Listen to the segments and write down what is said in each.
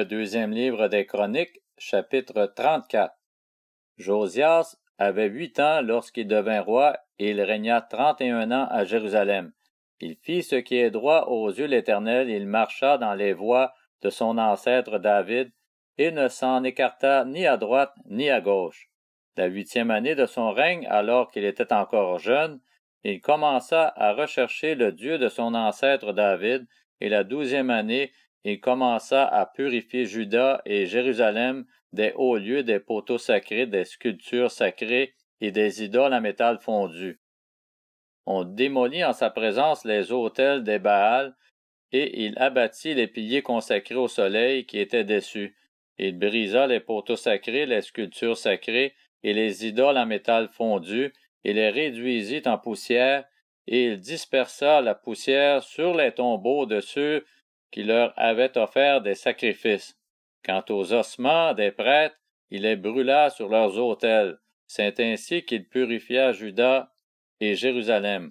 Le deuxième livre des Chroniques, chapitre 34. Josias avait huit ans lorsqu'il devint roi et il régna trente et un ans à Jérusalem. Il fit ce qui est droit aux yeux l'Éternel, il marcha dans les voies de son ancêtre David, et ne s'en écarta ni à droite ni à gauche. La huitième année de son règne, alors qu'il était encore jeune, il commença à rechercher le Dieu de son ancêtre David, et la douzième année, il commença à purifier Juda et Jérusalem des hauts lieux des poteaux sacrés, des sculptures sacrées et des idoles en métal fondu. On démolit en sa présence les autels des Baals, et il abattit les piliers consacrés au soleil qui étaient déçus. Il brisa les poteaux sacrés, les sculptures sacrées et les idoles en métal fondu, et les réduisit en poussière, et il dispersa la poussière sur les tombeaux de ceux qui leur avait offert des sacrifices. Quant aux ossements des prêtres, il les brûla sur leurs autels. C'est ainsi qu'il purifia Juda et Jérusalem.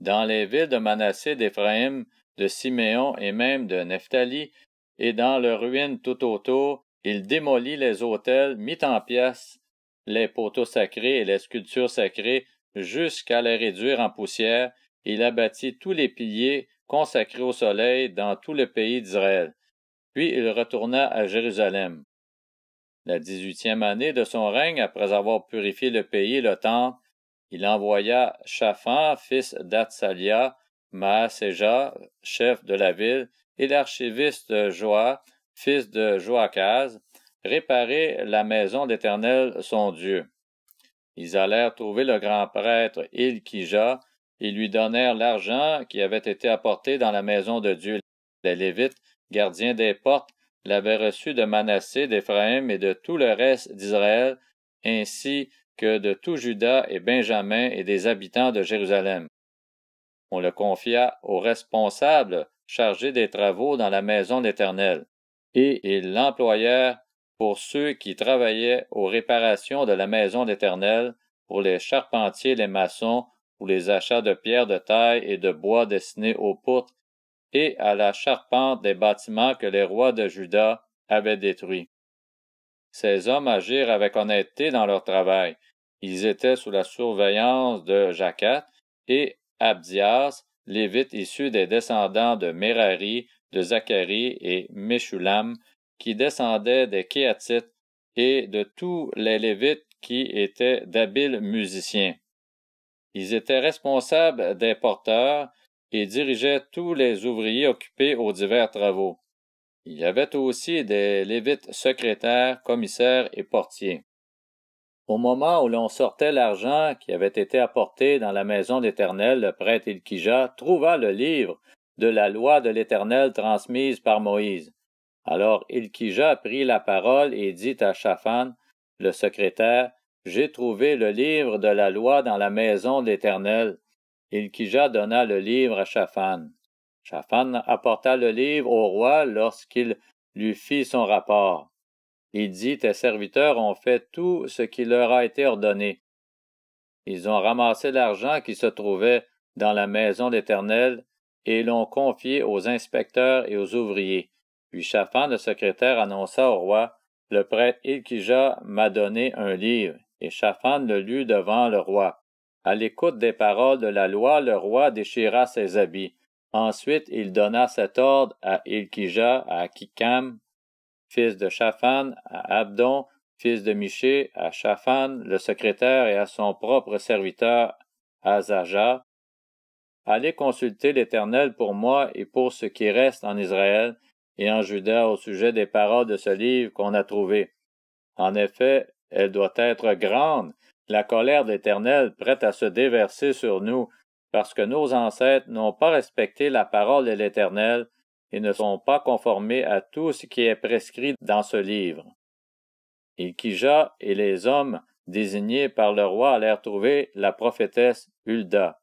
Dans les villes de Manassé, d'Éphraïm, de Siméon et même de Nephtali, et dans leurs ruines tout autour, il démolit les autels, mit en pièces les poteaux sacrés et les sculptures sacrées jusqu'à les réduire en poussière. Il abattit tous les piliers consacré au soleil dans tout le pays d'Israël. Puis il retourna à Jérusalem. La dix-huitième année de son règne, après avoir purifié le pays et le temps il envoya Chafan, fils d'Atsalia, maaseja chef de la ville, et l'archiviste Joa, fils de Joachaz, réparer la maison d'Éternel son Dieu. Ils allèrent trouver le grand prêtre Ilkija, ils lui donnèrent l'argent qui avait été apporté dans la maison de Dieu. Les Lévites, gardiens des portes, l'avaient reçu de Manassé, d'Éphraïm et de tout le reste d'Israël, ainsi que de tout Juda et Benjamin et des habitants de Jérusalem. On le confia aux responsables chargés des travaux dans la maison d'Éternel, et ils l'employèrent pour ceux qui travaillaient aux réparations de la maison d'Éternel, pour les charpentiers, les maçons, ou les achats de pierres de taille et de bois destinés aux poutres et à la charpente des bâtiments que les rois de Juda avaient détruits. Ces hommes agirent avec honnêteté dans leur travail. Ils étaient sous la surveillance de Jacquat et Abdias, lévites issus des descendants de Merari, de Zacharie et Meshulam, qui descendaient des Kéatites, et de tous les lévites qui étaient d'habiles musiciens. Ils étaient responsables des porteurs et dirigeaient tous les ouvriers occupés aux divers travaux. Il y avait aussi des lévites secrétaires, commissaires et portiers. Au moment où l'on sortait l'argent qui avait été apporté dans la maison d'Éternel, le prêtre Ilkija trouva le livre de la loi de l'Éternel transmise par Moïse. Alors Ilkija prit la parole et dit à Shaphan, le secrétaire, j'ai trouvé le livre de la loi dans la maison de l'Éternel. Ilkija donna le livre à Chafan. Chafan apporta le livre au roi lorsqu'il lui fit son rapport. Il dit, Tes serviteurs ont fait tout ce qui leur a été ordonné. Ils ont ramassé l'argent qui se trouvait dans la maison de l'Éternel et l'ont confié aux inspecteurs et aux ouvriers. Puis Shaphan, le secrétaire, annonça au roi, Le prêtre Ilkija m'a donné un livre et le lut devant le roi. À l'écoute des paroles de la loi, le roi déchira ses habits. Ensuite, il donna cet ordre à Ilkija, à Kikam, fils de Chafan, à Abdon, fils de Miché, à Chafan, le secrétaire, et à son propre serviteur, Azaja. Allez consulter l'Éternel pour moi et pour ce qui reste en Israël et en Juda au sujet des paroles de ce livre qu'on a trouvé. En effet, elle doit être grande, la colère de l'Éternel prête à se déverser sur nous, parce que nos ancêtres n'ont pas respecté la parole de l'Éternel et ne sont pas conformés à tout ce qui est prescrit dans ce livre. Ilkija et les hommes désignés par le roi allèrent trouver la prophétesse Hulda.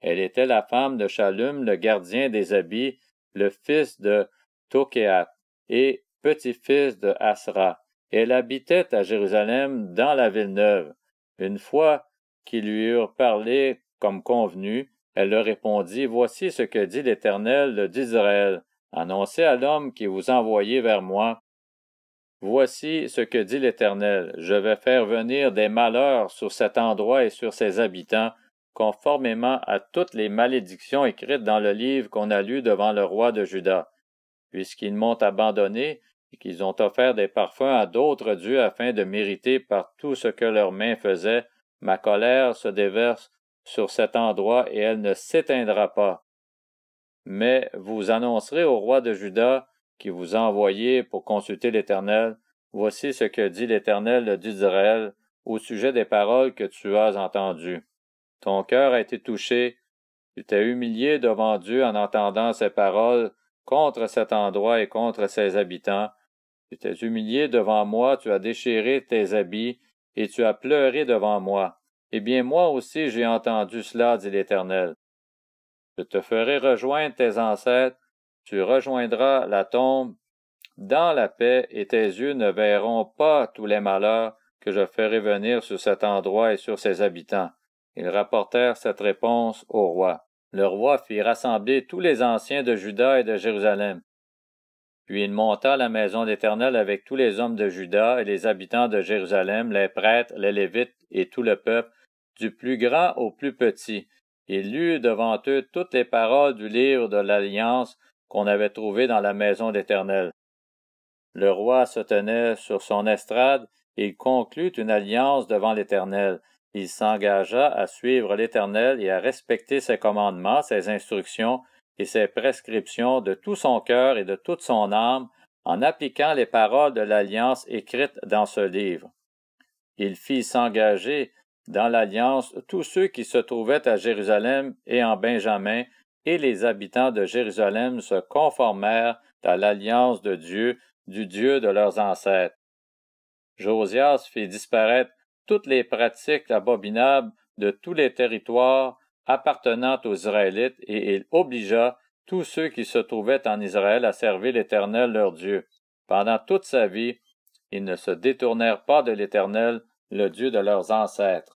Elle était la femme de Shalum, le gardien des habits, le fils de Tokéat et petit-fils de Asra. Elle habitait à Jérusalem dans la ville neuve. Une fois qu'ils lui eurent parlé comme convenu, elle leur répondit, Voici ce que dit l'Éternel, le d'Israël. Annoncez à l'homme qui vous envoyez vers moi. Voici ce que dit l'Éternel. Je vais faire venir des malheurs sur cet endroit et sur ses habitants, conformément à toutes les malédictions écrites dans le livre qu'on a lu devant le roi de Juda. Puisqu'ils m'ont abandonné, qu'ils ont offert des parfums à d'autres dieux afin de mériter par tout ce que leurs mains faisaient, ma colère se déverse sur cet endroit et elle ne s'éteindra pas. Mais vous annoncerez au roi de Juda, qui vous a envoyé pour consulter l'Éternel, voici ce que dit l'Éternel, le Dieu d'Israël, au sujet des paroles que tu as entendues. Ton cœur a été touché, tu t'es humilié devant Dieu en entendant ces paroles contre cet endroit et contre ses habitants, tu t'es humilié devant moi, tu as déchiré tes habits, et tu as pleuré devant moi. Eh bien moi aussi j'ai entendu cela, dit l'Éternel. Je te ferai rejoindre tes ancêtres, tu rejoindras la tombe dans la paix, et tes yeux ne verront pas tous les malheurs que je ferai venir sur cet endroit et sur ses habitants. Ils rapportèrent cette réponse au roi. Le roi fit rassembler tous les anciens de Juda et de Jérusalem. Puis il monta à la maison d'Éternel avec tous les hommes de Juda et les habitants de Jérusalem, les prêtres, les Lévites et tout le peuple, du plus grand au plus petit. Il lut devant eux toutes les paroles du livre de l'Alliance qu'on avait trouvé dans la maison d'Éternel. Le roi se tenait sur son estrade, et il conclut une alliance devant l'Éternel. Il s'engagea à suivre l'Éternel et à respecter ses commandements, ses instructions, et ses prescriptions de tout son cœur et de toute son âme en appliquant les paroles de l'alliance écrites dans ce livre. Il fit s'engager dans l'alliance tous ceux qui se trouvaient à Jérusalem et en Benjamin, et les habitants de Jérusalem se conformèrent à l'alliance de Dieu, du Dieu de leurs ancêtres. Josias fit disparaître toutes les pratiques abominables de tous les territoires appartenant aux Israélites, et il obligea tous ceux qui se trouvaient en Israël à servir l'Éternel leur Dieu. Pendant toute sa vie, ils ne se détournèrent pas de l'Éternel, le Dieu de leurs ancêtres.